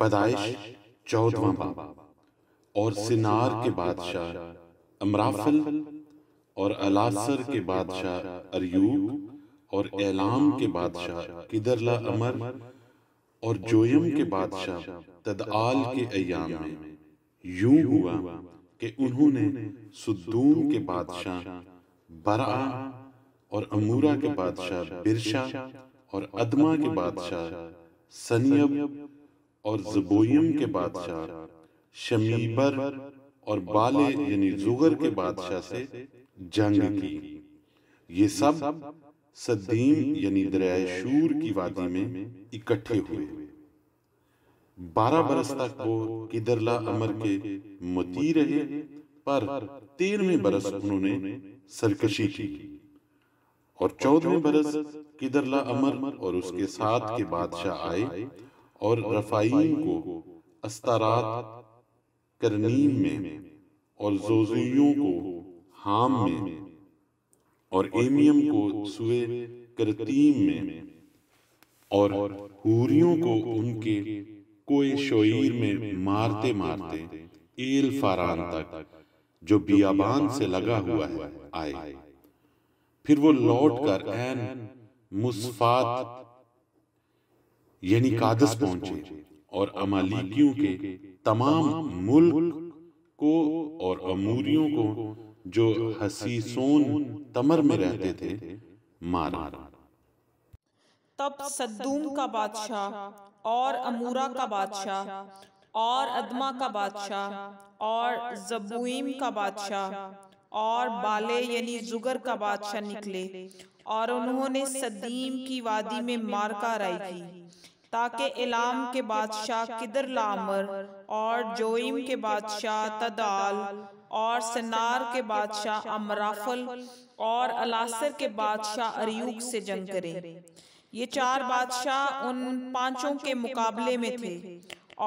पदाइश चौदवा बाब और सिनार के बादशाह अमराफल और अलासर के बादशाह अरयूब और एलाम के बादशाह किदरला अमर और जोयम के बादशाह तदआल के अयाम में यूं हुआ कि उन्होंने सुद्दूम के बादशाह बरा और अमूरा के बादशाह बिरशा और अदमा के बादशाह सनियब और जबोयम के बादशाह शमीबर और बाले यानी जुगर के बादशाह से जंग की ये सब सदीम यानी दरिया शूर की वादी में इकट्ठे हुए बारह बरस तक वो किदरला अमर के मोती रहे पर तेरहवें बरस उन्होंने सरकशी की और चौदहवें बरस किदरला अमर और उसके साथ के बादशाह आए और रफाइम को अस्तारात करनीम में और जोजियों को हाम में और एमियम को सुए करतीम में और हूरियों को उनके कोई शोईर में मारते मारते एल फारान तक जो बियाबान से लगा हुआ है आए फिर वो लौट कर एन मुस्फात यानी कादस पहुंचे और अमालिकियों के तमाम मुल्क को और अमूरियों को जो हसीसोन तमर में रहते थे मारा तब सद्दूम का बादशाह और अमूरा का बादशाह और अदमा का बादशाह और जबुईम का बादशाह और बाले यानी जुगर का बादशाह निकले और उन्होंने सदीम की वादी में मारका राय की ताकि इलाम के बादशाह किदर लामर और जोइम के बादशाह तदाल और सनार के बादशाह अमराफल और अलासर के बादशाह अरयूक से जंग करें ये चार बादशाह उन पांचों के मुकाबले में थे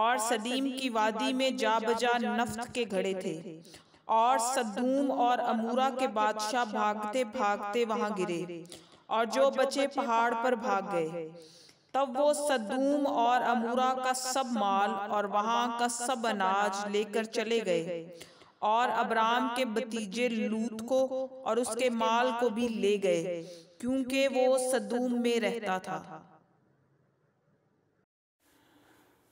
और सदीम की वादी में जा बजा नफ्त के घड़े थे और सदूम और अमूरा के बादशाह भागते भागते वहां गिरे और जो बचे पहाड़ पर भाग गए तब वो सदूम और अमूरा का सब माल और वहां का सब अनाज लेकर चले गए और अब्राम के भतीजे लूत को और उसके माल को भी ले गए क्योंकि वो सदूम में रहता था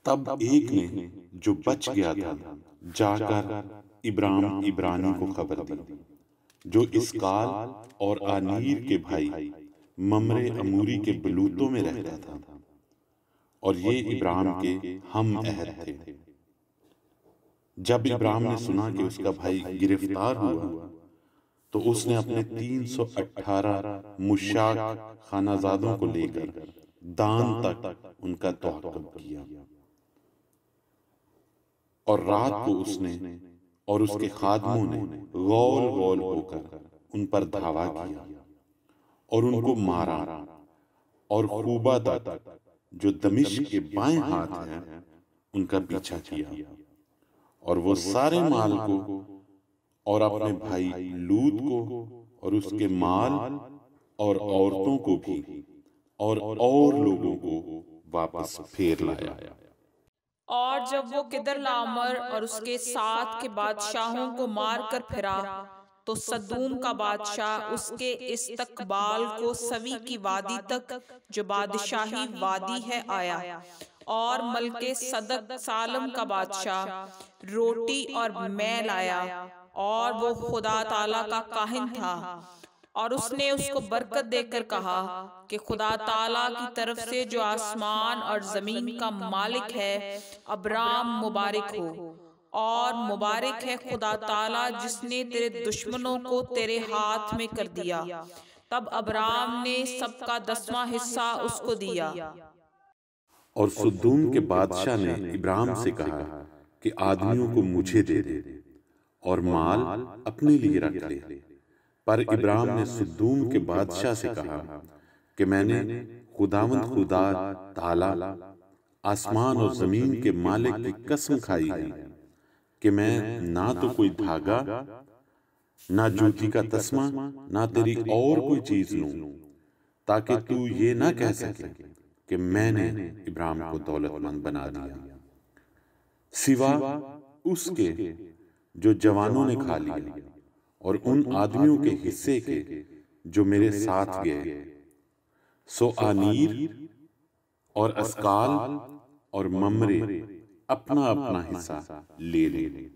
तब एक ने जो बच गया था जाकर इब्राम इब्रानी को खबर दी जो इस काल और आनीर के भाई ममरे अमूरी के बलूतों में रहता था और ये इब्राहिम के हम अहर थे जब इब्राहिम ने सुना कि उसका भाई गिरफ्तार हुआ तो, तो उसने अपने 318 मुशाक खानाजादों को लेकर दान तक उनका तहकब किया और रात को उसने और उसके खादमों ने गौल गौल होकर उन पर धावा किया और उनको मारा और खूबा तक जो दमिश के बाएं हाथ हैं उनका पीछा किया और वो सारे माल को और अपने भाई लूत को और उसके माल और औरतों को भी और और लोगों को वापस फेर लाया और जब वो किधर लामर और उसके साथ के बादशाहों को मार कर फिरा तो, तो सदूम का बादशाह उसके इस तकबाल को सवी की वादी तक जो बादशाही वादी है आया और मलके सदक सालम का बादशाह रोटी और मैल आया और वो खुदा ताला का काहिन था और उसने उसको बरकत देकर कहा कि खुदा ताला की तरफ से जो आसमान और जमीन का मालिक है अब्राम मुबारक हो और मुबारक है खुदा ताला जिसने तेरे दुश्मनों को तेरे हाथ में कर दिया तब अब्राम ने सबका दसवा हिस्सा उसको दिया और सुदूम के बादशाह ने इब्राहिम से कहा कि आदमियों को मुझे दे दे और माल अपने लिए रख ले पर इब्राहिम ने सुदूम के बादशाह से कहा कि मैंने खुदावंद खुदा ताला आसमान और जमीन के मालिक की कसम खाई है कि मैं ना तो, तो कोई धागा ना जूती का तस्मा ना तेरी और कोई चीज लू ताकि तू ये ना कह सके कि मैंने इब्राहिम को दौलतमंद बना दिया सिवा उसके जो जवानों ने खा लिया और उन आदमियों के हिस्से के जो मेरे साथ गए सो आनीर और अस्काल और ममरे अपना अपना हिस्सा ले ले